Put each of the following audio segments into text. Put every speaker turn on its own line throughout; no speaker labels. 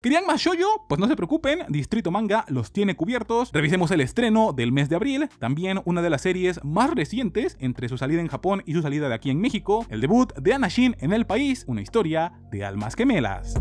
¿Querían más shoyo? Pues no se preocupen, Distrito Manga los tiene cubiertos. Revisemos el estreno del mes de abril, también una de las series más recientes entre su salida en Japón y su salida de aquí en México, el debut de Anashin en el país, una historia de almas gemelas.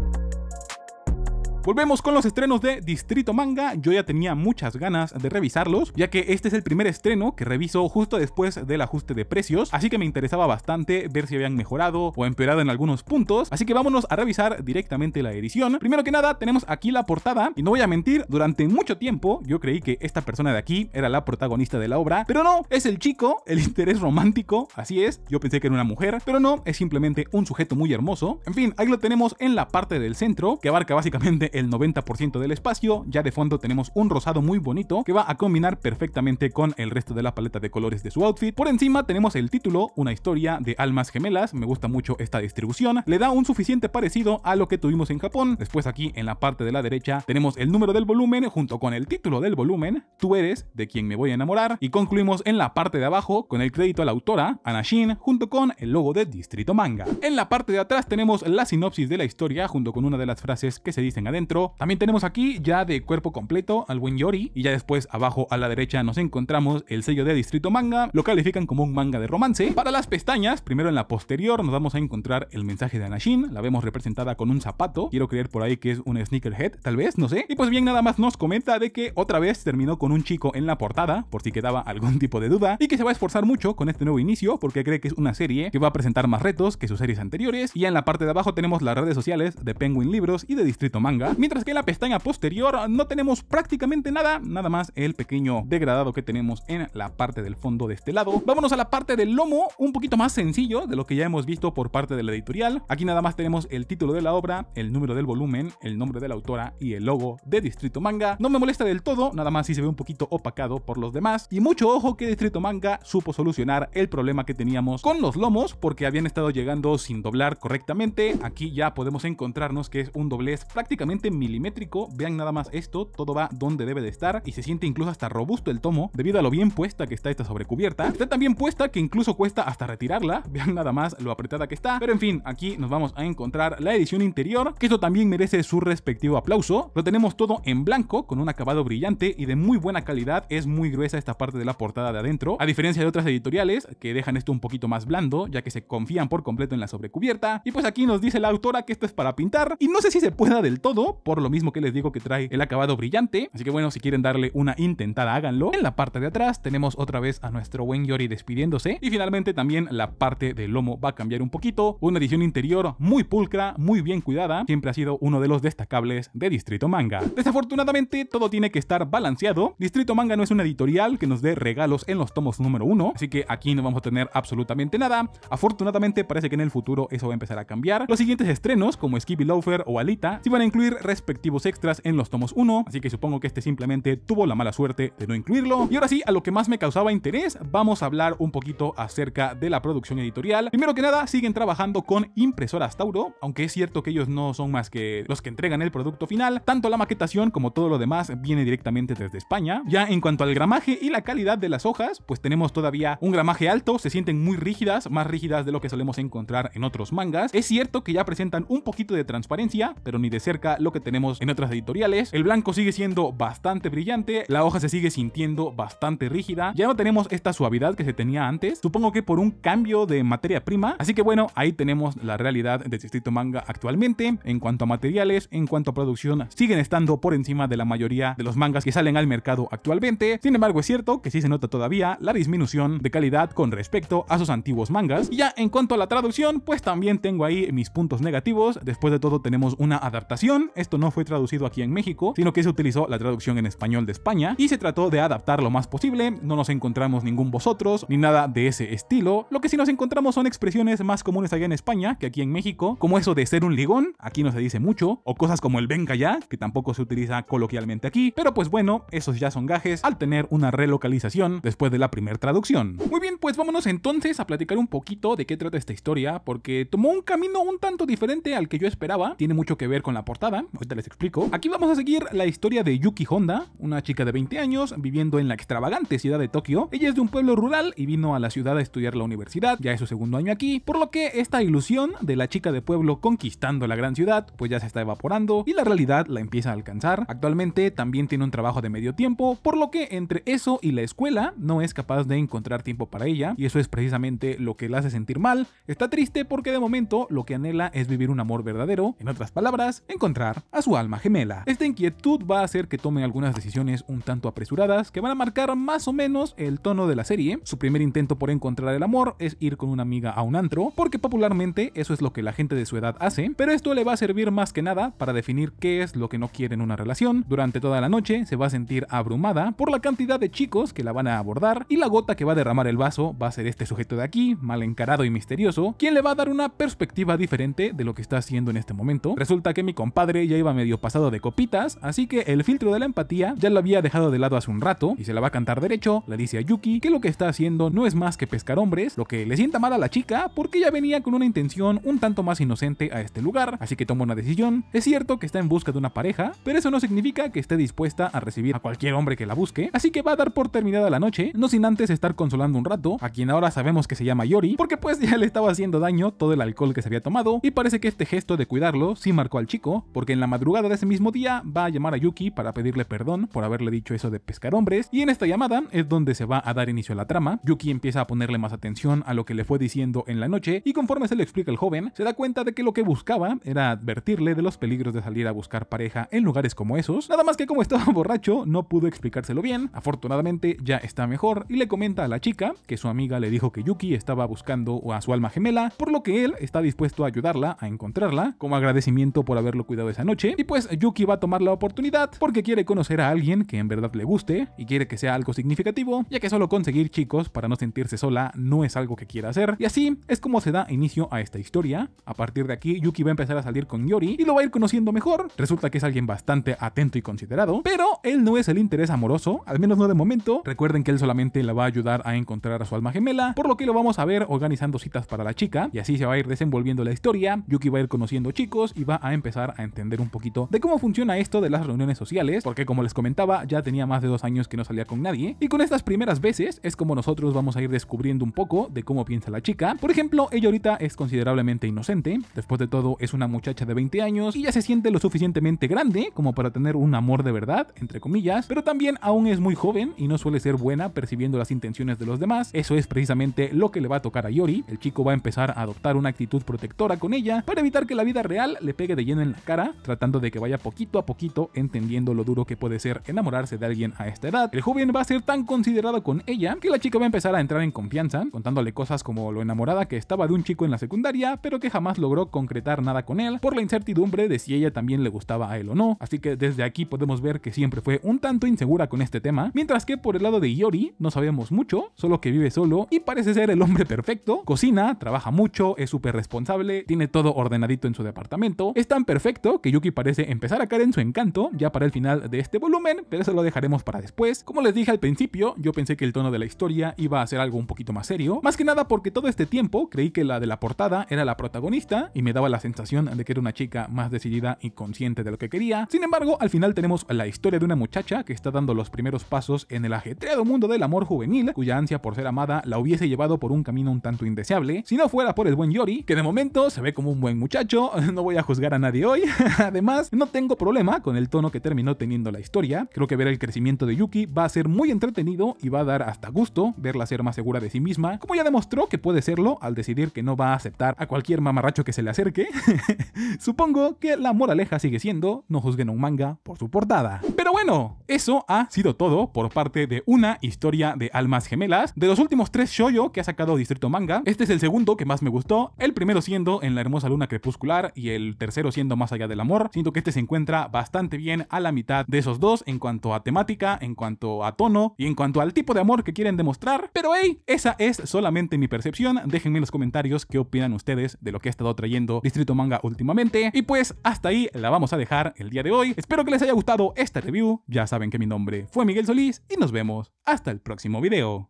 Volvemos con los estrenos de Distrito Manga, yo ya tenía muchas ganas de revisarlos, ya que este es el primer estreno que reviso justo después del ajuste de precios, así que me interesaba bastante ver si habían mejorado o empeorado en algunos puntos, así que vámonos a revisar directamente la edición. Primero que nada, tenemos aquí la portada, y no voy a mentir, durante mucho tiempo yo creí que esta persona de aquí era la protagonista de la obra, pero no, es el chico, el interés romántico, así es, yo pensé que era una mujer, pero no, es simplemente un sujeto muy hermoso. En fin, ahí lo tenemos en la parte del centro, que abarca básicamente el 90% del espacio, ya de fondo tenemos un rosado muy bonito que va a combinar perfectamente con el resto de la paleta de colores de su outfit. Por encima tenemos el título, una historia de almas gemelas, me gusta mucho esta distribución, le da un suficiente parecido a lo que tuvimos en Japón. Después aquí en la parte de la derecha tenemos el número del volumen junto con el título del volumen, Tú eres de quien me voy a enamorar, y concluimos en la parte de abajo con el crédito a la autora, Anashin, junto con el logo de Distrito Manga. En la parte de atrás tenemos la sinopsis de la historia junto con una de las frases que se dicen adentro también tenemos aquí ya de cuerpo completo al buen Yori y ya después abajo a la derecha nos encontramos el sello de Distrito Manga, lo califican como un manga de romance. Para las pestañas, primero en la posterior nos vamos a encontrar el mensaje de Anashin, la vemos representada con un zapato, quiero creer por ahí que es un sneakerhead, tal vez, no sé. Y pues bien, nada más nos comenta de que otra vez terminó con un chico en la portada, por si quedaba algún tipo de duda, y que se va a esforzar mucho con este nuevo inicio porque cree que es una serie que va a presentar más retos que sus series anteriores. Y en la parte de abajo tenemos las redes sociales de Penguin Libros y de Distrito Manga mientras que en la pestaña posterior no tenemos prácticamente nada, nada más el pequeño degradado que tenemos en la parte del fondo de este lado. Vámonos a la parte del lomo, un poquito más sencillo de lo que ya hemos visto por parte de la editorial. Aquí nada más tenemos el título de la obra, el número del volumen, el nombre de la autora y el logo de Distrito Manga. No me molesta del todo, nada más si se ve un poquito opacado por los demás. Y mucho ojo que Distrito Manga supo solucionar el problema que teníamos con los lomos porque habían estado llegando sin doblar correctamente. Aquí ya podemos encontrarnos que es un doblez prácticamente milimétrico, vean nada más esto, todo va donde debe de estar y se siente incluso hasta robusto el tomo debido a lo bien puesta que está esta sobrecubierta. Está tan bien puesta que incluso cuesta hasta retirarla, vean nada más lo apretada que está. Pero en fin, aquí nos vamos a encontrar la edición interior, que esto también merece su respectivo aplauso. Lo tenemos todo en blanco, con un acabado brillante y de muy buena calidad, es muy gruesa esta parte de la portada de adentro, a diferencia de otras editoriales que dejan esto un poquito más blando, ya que se confían por completo en la sobrecubierta. Y pues aquí nos dice la autora que esto es para pintar, y no sé si se pueda del todo, por lo mismo que les digo que trae el acabado brillante. Así que bueno, si quieren darle una intentada, háganlo. En la parte de atrás tenemos otra vez a nuestro buen Yori despidiéndose. Y finalmente también la parte del lomo va a cambiar un poquito. Una edición interior muy pulcra, muy bien cuidada. Siempre ha sido uno de los destacables de Distrito Manga. Desafortunadamente, todo tiene que estar balanceado. Distrito Manga no es una editorial que nos dé regalos en los tomos número uno. Así que aquí no vamos a tener absolutamente nada. Afortunadamente, parece que en el futuro eso va a empezar a cambiar. Los siguientes estrenos, como Skippy Loafer o Alita, sí van a incluir respectivos extras en los tomos 1, así que supongo que este simplemente tuvo la mala suerte de no incluirlo. Y ahora sí, a lo que más me causaba interés, vamos a hablar un poquito acerca de la producción editorial. Primero que nada, siguen trabajando con impresoras Tauro, aunque es cierto que ellos no son más que los que entregan el producto final, tanto la maquetación como todo lo demás viene directamente desde España. Ya en cuanto al gramaje y la calidad de las hojas, pues tenemos todavía un gramaje alto, se sienten muy rígidas, más rígidas de lo que solemos encontrar en otros mangas. Es cierto que ya presentan un poquito de transparencia, pero ni de cerca lo que tenemos en otras editoriales. El blanco sigue siendo bastante brillante, la hoja se sigue sintiendo bastante rígida, ya no tenemos esta suavidad que se tenía antes, supongo que por un cambio de materia prima, así que bueno, ahí tenemos la realidad del distrito manga actualmente, en cuanto a materiales, en cuanto a producción, siguen estando por encima de la mayoría de los mangas que salen al mercado actualmente, sin embargo es cierto que sí se nota todavía la disminución de calidad con respecto a sus antiguos mangas, y ya en cuanto a la traducción, pues también tengo ahí mis puntos negativos, después de todo tenemos una adaptación, esto no fue traducido aquí en México, sino que se utilizó la traducción en español de España y se trató de adaptar lo más posible, no nos encontramos ningún vosotros ni nada de ese estilo, lo que sí nos encontramos son expresiones más comunes allá en España que aquí en México, como eso de ser un ligón, aquí no se dice mucho, o cosas como el venga ya, que tampoco se utiliza coloquialmente aquí, pero pues bueno, esos ya son gajes al tener una relocalización después de la primera traducción. Muy bien, pues vámonos entonces a platicar un poquito de qué trata esta historia, porque tomó un camino un tanto diferente al que yo esperaba, tiene mucho que ver con la portada, ahorita les explico. Aquí vamos a seguir la historia de Yuki Honda, una chica de 20 años viviendo en la extravagante ciudad de Tokio. Ella es de un pueblo rural y vino a la ciudad a estudiar la universidad, ya es su segundo año aquí, por lo que esta ilusión de la chica de pueblo conquistando la gran ciudad pues ya se está evaporando y la realidad la empieza a alcanzar. Actualmente también tiene un trabajo de medio tiempo, por lo que entre eso y la escuela no es capaz de encontrar tiempo para ella y eso es precisamente lo que la hace sentir mal. Está triste porque de momento lo que anhela es vivir un amor verdadero, en otras palabras, encontrar a su alma gemela. Esta inquietud va a hacer que tome algunas decisiones un tanto apresuradas que van a marcar más o menos el tono de la serie. Su primer intento por encontrar el amor es ir con una amiga a un antro, porque popularmente eso es lo que la gente de su edad hace, pero esto le va a servir más que nada para definir qué es lo que no quiere en una relación. Durante toda la noche se va a sentir abrumada por la cantidad de chicos que la van a abordar y la gota que va a derramar el vaso va a ser este sujeto de aquí, mal encarado y misterioso, quien le va a dar una perspectiva diferente de lo que está haciendo en este momento. Resulta que mi compadre ya iba medio pasado de copitas, así que el filtro de la empatía ya lo había dejado de lado hace un rato y se la va a cantar derecho, le dice a Yuki que lo que está haciendo no es más que pescar hombres, lo que le sienta mal a la chica porque ya venía con una intención un tanto más inocente a este lugar, así que toma una decisión. Es cierto que está en busca de una pareja, pero eso no significa que esté dispuesta a recibir a cualquier hombre que la busque, así que va a dar por terminada la noche, no sin antes estar consolando un rato, a quien ahora sabemos que se llama Yori, porque pues ya le estaba haciendo daño todo el alcohol que se había tomado y parece que este gesto de cuidarlo sí marcó al chico, que en la madrugada de ese mismo día va a llamar a Yuki para pedirle perdón por haberle dicho eso de pescar hombres, y en esta llamada es donde se va a dar inicio a la trama. Yuki empieza a ponerle más atención a lo que le fue diciendo en la noche, y conforme se le explica el joven, se da cuenta de que lo que buscaba era advertirle de los peligros de salir a buscar pareja en lugares como esos, nada más que como estaba borracho, no pudo explicárselo bien, afortunadamente ya está mejor, y le comenta a la chica que su amiga le dijo que Yuki estaba buscando a su alma gemela, por lo que él está dispuesto a ayudarla a encontrarla, como agradecimiento por haberlo cuidado esa noche. Y pues Yuki va a tomar la oportunidad porque quiere conocer a alguien que en verdad le guste y quiere que sea algo significativo, ya que solo conseguir chicos para no sentirse sola no es algo que quiera hacer. Y así es como se da inicio a esta historia. A partir de aquí, Yuki va a empezar a salir con Yori y lo va a ir conociendo mejor. Resulta que es alguien bastante atento y considerado, pero él no es el interés amoroso, al menos no de momento. Recuerden que él solamente la va a ayudar a encontrar a su alma gemela, por lo que lo vamos a ver organizando citas para la chica y así se va a ir desenvolviendo la historia. Yuki va a ir conociendo chicos y va a empezar a entender un poquito de cómo funciona esto de las reuniones sociales, porque como les comentaba, ya tenía más de dos años que no salía con nadie, y con estas primeras veces es como nosotros vamos a ir descubriendo un poco de cómo piensa la chica. Por ejemplo, ella ahorita es considerablemente inocente, después de todo es una muchacha de 20 años y ya se siente lo suficientemente grande como para tener un amor de verdad, entre comillas, pero también aún es muy joven y no suele ser buena percibiendo las intenciones de los demás, eso es precisamente lo que le va a tocar a Yori, el chico va a empezar a adoptar una actitud protectora con ella para evitar que la vida real le pegue de lleno en la cara tratando de que vaya poquito a poquito entendiendo lo duro que puede ser enamorarse de alguien a esta edad. El joven va a ser tan considerado con ella que la chica va a empezar a entrar en confianza, contándole cosas como lo enamorada que estaba de un chico en la secundaria, pero que jamás logró concretar nada con él por la incertidumbre de si ella también le gustaba a él o no. Así que desde aquí podemos ver que siempre fue un tanto insegura con este tema, mientras que por el lado de Yori no sabemos mucho, solo que vive solo y parece ser el hombre perfecto, cocina, trabaja mucho, es súper responsable, tiene todo ordenadito en su departamento, es tan perfecto que Yuki parece empezar a caer en su encanto ya para el final de este volumen, pero eso lo dejaremos para después. Como les dije al principio, yo pensé que el tono de la historia iba a ser algo un poquito más serio, más que nada porque todo este tiempo creí que la de la portada era la protagonista y me daba la sensación de que era una chica más decidida y consciente de lo que quería. Sin embargo, al final tenemos la historia de una muchacha que está dando los primeros pasos en el ajetreado mundo del amor juvenil, cuya ansia por ser amada la hubiese llevado por un camino un tanto indeseable, si no fuera por el buen Yori, que de momento se ve como un buen muchacho, no voy a juzgar a nadie hoy, Además, no tengo problema con el tono que terminó teniendo la historia. Creo que ver el crecimiento de Yuki va a ser muy entretenido y va a dar hasta gusto verla ser más segura de sí misma, como ya demostró que puede serlo al decidir que no va a aceptar a cualquier mamarracho que se le acerque. Supongo que la moraleja sigue siendo, no juzguen un manga por su portada bueno, eso ha sido todo por parte de una historia de almas gemelas. De los últimos tres shoyo que ha sacado Distrito Manga, este es el segundo que más me gustó, el primero siendo En la hermosa luna crepuscular y el tercero siendo Más allá del amor. Siento que este se encuentra bastante bien a la mitad de esos dos en cuanto a temática, en cuanto a tono y en cuanto al tipo de amor que quieren demostrar. Pero hey, esa es solamente mi percepción. Déjenme en los comentarios qué opinan ustedes de lo que ha estado trayendo Distrito Manga últimamente. Y pues hasta ahí la vamos a dejar el día de hoy. Espero que les haya gustado esta review ya saben que mi nombre fue Miguel Solís y nos vemos hasta el próximo video.